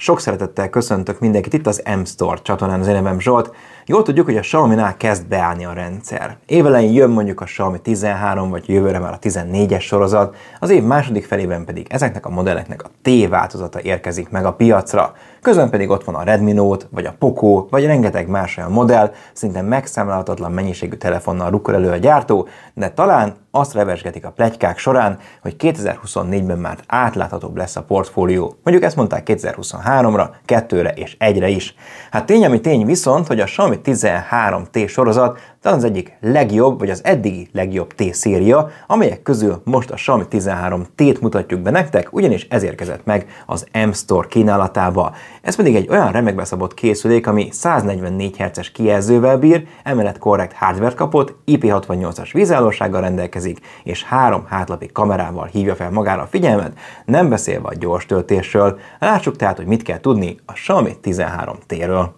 Sok szeretettel köszöntök mindenkit itt az M-Store csatornán, az én Zsolt. Jól tudjuk, hogy a Xiaomi-nál kezd beállni a rendszer. Évelején jön mondjuk a Xiaomi 13, vagy jövőre már a 14-es sorozat, az év második felében pedig ezeknek a modelleknek a T változata érkezik meg a piacra. Közben pedig ott van a Redmi Note, vagy a Poco, vagy rengeteg más olyan modell, szinte megszámlálhatatlan mennyiségű telefonnal rukkol elő a gyártó, de talán azt revesgetik a plegykák során, hogy 2024-ben már átláthatóbb lesz a portfólió. Mondjuk ezt mondták 2023 13 ra 2-re és 1-re is. Hát tény, ami tény viszont, hogy a Xiaomi 13T sorozat talán az egyik legjobb, vagy az eddigi legjobb T-széria, amelyek közül most a Xiaomi 13T-t mutatjuk be nektek, ugyanis ez érkezett meg az M-Store kínálatába. Ez pedig egy olyan remekbe szabott készülék, ami 144 Hz-es kijelzővel bír, emellett korrekt hardware kapott, IP68-as vízállósággal rendelkezik, és három hátlapi kamerával hívja fel magára a figyelmet, nem beszélve a gyors töltésről. Lássuk tehát, hogy mit Mit kell tudni a Xiaomi 13 T-ről?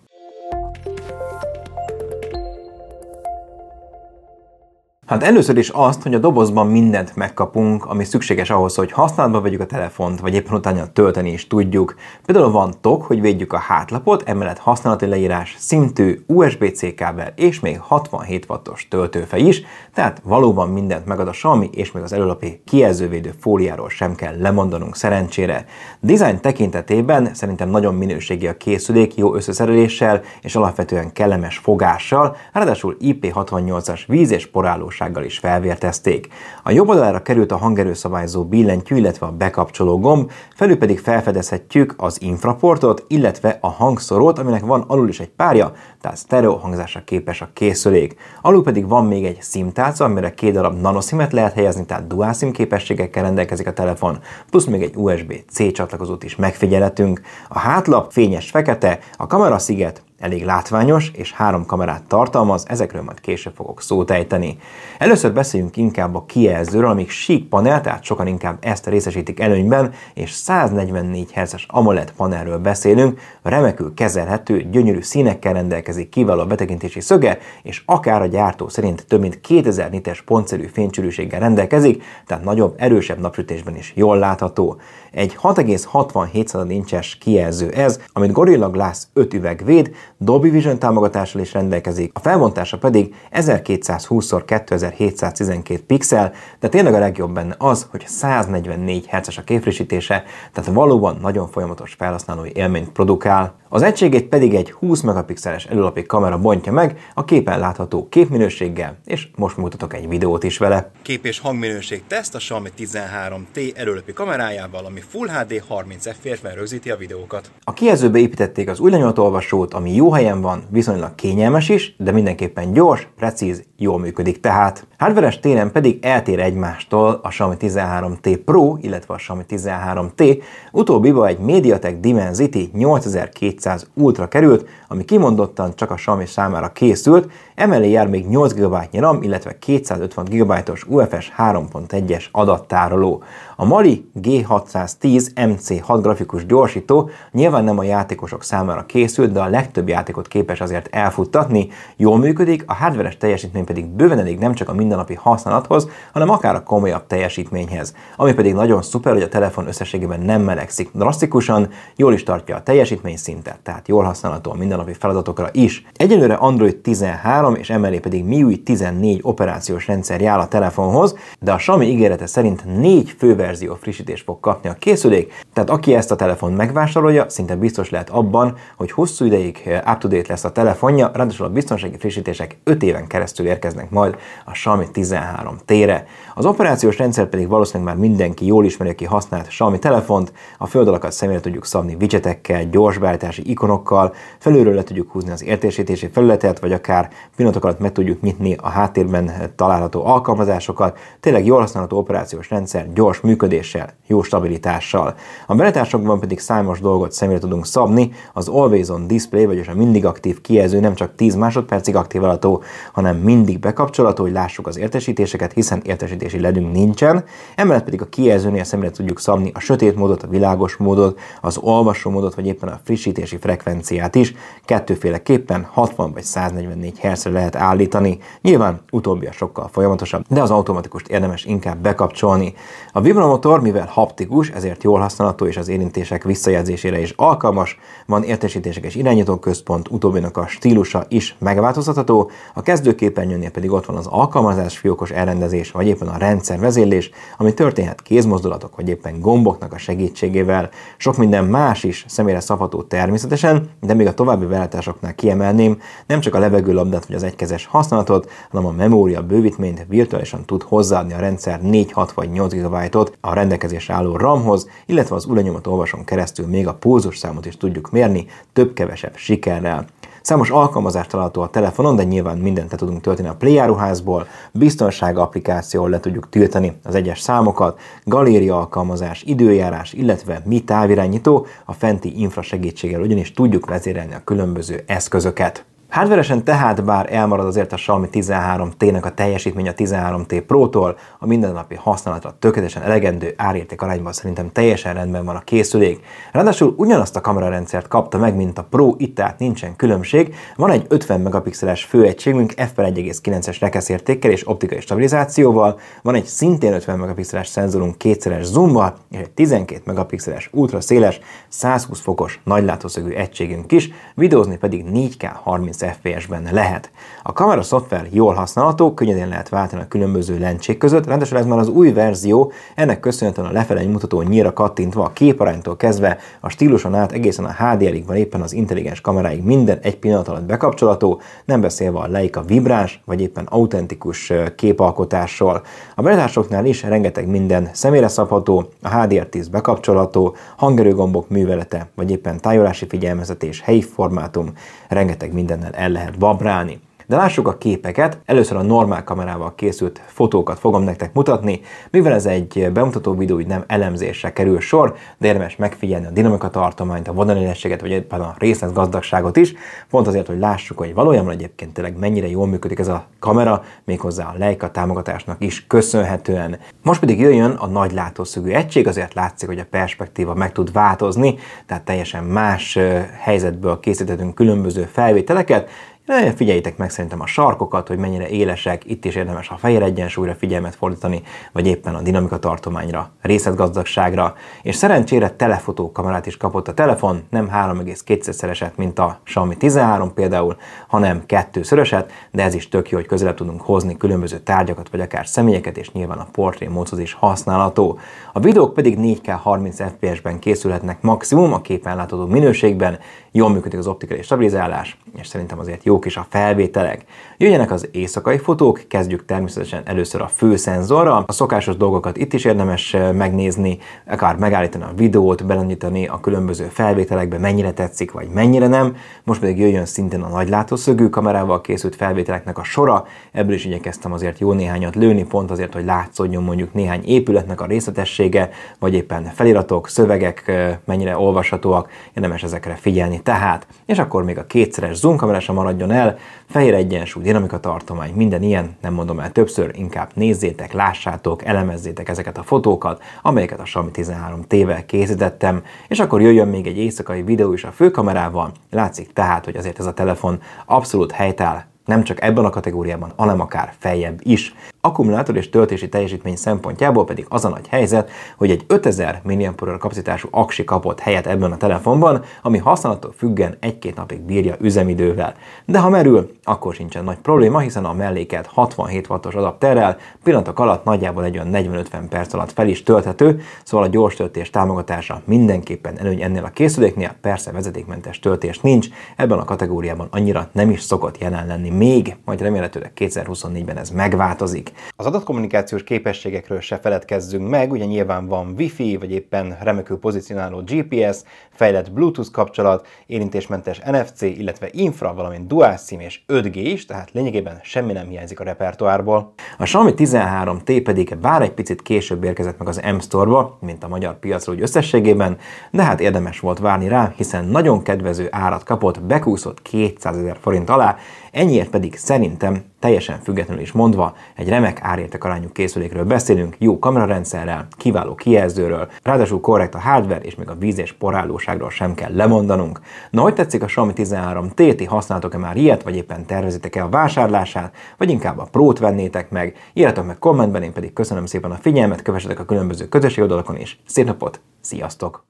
Hát először is azt, hogy a dobozban mindent megkapunk, ami szükséges ahhoz, hogy használatba vegyük a telefont, vagy éppen utána tölteni is tudjuk. Például van tok, hogy védjük a hátlapot, emellett használati leírás, szintű USB-C kábel és még 67 wattos töltőfej is, tehát valóban mindent megad a Xiaomi, és még az előlapi kijelzővédő fóliáról sem kell lemondanunk szerencsére. Design tekintetében szerintem nagyon minőségi a készülék, jó összeszereléssel és alapvetően kellemes fogással, ráadásul IP68-as víz és porálós bátorsággal is felvértezték. A jobb oldalára került a hangerőszabályzó billentyű, illetve a bekapcsoló gomb, felül pedig felfedezhetjük az infraportot, illetve a hangszorót, aminek van alul is egy párja, tehát stereo hangzásra képes a készülék. Alul pedig van még egy szimtálca, amire két darab nanoszimet lehet helyezni, tehát dual sim képességekkel rendelkezik a telefon, plusz még egy USB-C csatlakozót is megfigyelhetünk. A hátlap fényes fekete, a kamera sziget elég látványos, és három kamerát tartalmaz, ezekről majd később fogok szót ejteni. Először beszéljünk inkább a kijelzőről, amik sík panel, tehát sokan inkább ezt részesítik előnyben, és 144 Hz-es AMOLED panelről beszélünk, remekül kezelhető, gyönyörű színekkel rendelkezik, kiváló a betekintési szöge, és akár a gyártó szerint több mint 2000 nites pontszerű fénycsűrűséggel rendelkezik, tehát nagyobb, erősebb napsütésben is jól látható. Egy 6,67 incses kijelző ez, amit Gorilla Glass 5 üveg véd, Dolby Vision támogatással is rendelkezik, a felbontása pedig 1220x2712 pixel, de tényleg a legjobb benne az, hogy 144 Hz-es a képfrissítése, tehát valóban nagyon folyamatos felhasználói élményt produkál. Az egységét pedig egy 20 megapixeles előlapi kamera bontja meg, a képen látható képminőséggel, és most mutatok egy videót is vele. Kép és hangminőség teszt a Xiaomi 13T előlapi kamerájával, ami Full HD 30 fps-ben rögzíti a videókat. A kijelzőbe építették az új olvasót, ami jó helyen van, viszonylag kényelmes is, de mindenképpen gyors, precíz jól működik tehát. Hardveres téren pedig eltér egymástól a Xiaomi 13T Pro, illetve a Xiaomi 13T, utóbbiba egy MediaTek Dimensity 8200 Ultra került, ami kimondottan csak a Xiaomi számára készült, emellé jár még 8 GB RAM, illetve 250 GB-os UFS 3.1-es adattároló. A Mali G610 MC6 grafikus gyorsító nyilván nem a játékosok számára készült, de a legtöbb játékot képes azért elfuttatni, jól működik, a hardveres teljesítmény pedig bőven elég nem csak a mindennapi használathoz, hanem akár a komolyabb teljesítményhez. Ami pedig nagyon szuper, hogy a telefon összességében nem melegszik drasztikusan, jól is tartja a teljesítmény szintet, tehát jól használható a mindennapi feladatokra is. Egyelőre Android 13 és emellé pedig MIUI 14 operációs rendszer jár a telefonhoz, de a Xiaomi ígérete szerint négy főverzió frissítést fog kapni a készülék, tehát aki ezt a telefon megvásárolja, szinte biztos lehet abban, hogy hosszú ideig eh, up-to-date lesz a telefonja, ráadásul a biztonsági frissítések 5 éven keresztül érkeznek érkeznek majd a Xiaomi 13 tére. Az operációs rendszer pedig valószínűleg már mindenki jól ismeri, aki használt Xiaomi telefont, a földalakat személyre tudjuk szabni widgetekkel, gyorsbeállítási ikonokkal, felülről le tudjuk húzni az értésítési felületet, vagy akár pillanatok alatt meg tudjuk nyitni a háttérben található alkalmazásokat, tényleg jól használható operációs rendszer, gyors működéssel, jó stabilitással. A beletásokban pedig számos dolgot személyre tudunk szabni, az Always On Display, vagyis a mindig aktív kijelző nem csak 10 másodpercig aktiválható, hanem mindig mindig bekapcsolható, hogy lássuk az értesítéseket, hiszen értesítési ledünk nincsen, emellett pedig a kijelzőnél szemre tudjuk szabni a sötét módot, a világos módot, az olvasó módot, vagy éppen a frissítési frekvenciát is, kettőféleképpen 60 vagy 144 hz lehet állítani. Nyilván utóbbi a sokkal folyamatosabb, de az automatikust érdemes inkább bekapcsolni. A vibromotor, mivel haptikus, ezért jól használható és az érintések visszajelzésére is alkalmas, van értesítések és irányító központ, utóbbinak a stílusa is megváltoztatható, a kezdőképernyőn Ennél pedig ott van az alkalmazás fiókos elrendezés, vagy éppen a rendszer vezérlés, ami történhet kézmozdulatok, vagy éppen gomboknak a segítségével, sok minden más is személyre szabható természetesen, de még a további beállításoknál kiemelném, nem csak a levegőlabdát vagy az egykezes használatot, hanem a memória bővítményt virtuálisan tud hozzáadni a rendszer 4, 6 vagy 8 gb a rendelkezés álló RAM-hoz, illetve az ulanyomat olvasom, keresztül még a pulzus számot is tudjuk mérni, több-kevesebb sikerrel. Számos alkalmazás található a telefonon, de nyilván mindent le tudunk tölteni a áruházból, biztonság applikáció, le tudjuk tiltani az egyes számokat, galéria alkalmazás, időjárás, illetve mi távirányító, a fenti infra segítségével ugyanis tudjuk vezérelni a különböző eszközöket. Hardveresen hát tehát bár elmarad azért a Xiaomi 13T-nek a teljesítmény a 13T Pro-tól, a mindennapi használatra tökéletesen elegendő árérték arányban szerintem teljesen rendben van a készülék. Ráadásul ugyanazt a kamerarendszert kapta meg, mint a Pro, itt tehát nincsen különbség, van egy 50 megapixeles főegységünk f1,9-es rekeszértékkel és optikai stabilizációval, van egy szintén 50 megapixeles szenzorunk kétszeres zoommal, és egy 12 megapixeles ultraszéles 120 fokos nagylátószögű egységünk is, videózni pedig 4K 30 FPS-ben lehet. A kamera szoftver jól használható, könnyedén lehet váltani a különböző lencsék között, rendesen ez már az új verzió, ennek köszönhetően a lefelé mutató nyíra kattintva a képaránytól kezdve a stíluson át egészen a HDR-ig van éppen az intelligens kameráig minden egy pillanat alatt bekapcsolható, nem beszélve a a vibrás vagy éppen autentikus képalkotásról. A beletársoknál is rengeteg minden személyre szabható, a HDR10 bekapcsolható, hangerőgombok művelete vagy éppen tájolási figyelmeztetés, helyi formátum, rengeteg minden el lehet vabrálni. De lássuk a képeket, először a normál kamerával készült fotókat fogom nektek mutatni, mivel ez egy bemutató videó, így nem elemzésre kerül sor, de érdemes megfigyelni a dinamika tartományt, a vonalélességet, vagy éppen a részletgazdagságot is, pont azért, hogy lássuk, hogy valójában egyébként tényleg mennyire jól működik ez a kamera, méghozzá a Leica támogatásnak is köszönhetően. Most pedig jöjjön a nagy látószögű egység, azért látszik, hogy a perspektíva meg tud változni, tehát teljesen más helyzetből készíthetünk különböző felvételeket, de figyeljétek meg szerintem a sarkokat, hogy mennyire élesek, itt is érdemes a fehér egyensúlyra figyelmet fordítani, vagy éppen a dinamika tartományra, részletgazdagságra, és szerencsére telefotókamerát is kapott a telefon, nem 3,2-szereset, mint a Xiaomi 13 például, hanem kettőszöröset, de ez is tök jó, hogy közelebb tudunk hozni különböző tárgyakat, vagy akár személyeket, és nyilván a portré módhoz is használható. A videók pedig 4K 30 FPS-ben készülhetnek maximum a képen látható minőségben, jól működik az optikai stabilizálás, és szerintem azért jó fotók és a felvételek. Jöjjenek az éjszakai fotók, kezdjük természetesen először a főszenzorra. A szokásos dolgokat itt is érdemes megnézni, akár megállítani a videót, belenyitani a különböző felvételekbe, mennyire tetszik vagy mennyire nem. Most pedig jöjjön szintén a nagylátószögű kamerával készült felvételeknek a sora. Ebből is igyekeztem azért jó néhányat lőni, pont azért, hogy látszódjon mondjuk néhány épületnek a részletessége, vagy éppen feliratok, szövegek mennyire olvashatóak, érdemes ezekre figyelni tehát. És akkor még a kétszeres zoom kamerásra maradjon el, fehér egyensúly, dinamika tartomány, minden ilyen, nem mondom el többször, inkább nézzétek, lássátok, elemezzétek ezeket a fotókat, amelyeket a Xiaomi 13 tével készítettem, és akkor jöjjön még egy éjszakai videó is a főkamerával, látszik tehát, hogy azért ez a telefon abszolút helytáll, nem csak ebben a kategóriában, hanem akár feljebb is. Akkumulátor és töltési teljesítmény szempontjából pedig az a nagy helyzet, hogy egy 5000 mAh kapacitású aksi kapott helyet ebben a telefonban, ami használattól függen egy-két napig bírja üzemidővel. De ha merül, akkor sincsen nagy probléma, hiszen a melléket 67 wattos adapterrel pillanatok alatt nagyjából egy olyan 40-50 perc alatt fel is tölthető, szóval a gyors töltés támogatása mindenképpen előny ennél a készüléknél, persze vezetékmentes töltés nincs, ebben a kategóriában annyira nem is szokott jelen lenni még, majd remélhetőleg 2024-ben ez megváltozik. Az adatkommunikációs képességekről se feledkezzünk meg, ugye nyilván van Wi-Fi, vagy éppen remekül pozícionáló GPS, fejlett Bluetooth kapcsolat, érintésmentes NFC, illetve infra, valamint dual SIM és 5G is, tehát lényegében semmi nem hiányzik a repertoárból. A Xiaomi 13T pedig bár egy picit később érkezett meg az M-Store-ba, mint a magyar piacra úgy összességében, de hát érdemes volt várni rá, hiszen nagyon kedvező árat kapott, bekúszott 200 ezer forint alá, ennyiért pedig szerintem teljesen függetlenül is mondva, egy remek árértek arányú készülékről beszélünk, jó kamerarendszerrel, kiváló kijelzőről, ráadásul korrekt a hardware és még a víz és porálóságról sem kell lemondanunk. Na, hogy tetszik a Xiaomi 13 ti használtok-e már ilyet, vagy éppen tervezitek-e a vásárlását, vagy inkább a Pro-t vennétek meg, meg. Írjatok meg kommentben, én pedig köszönöm szépen a figyelmet, kövessetek a különböző közösségi oldalakon, és szép napot, sziasztok!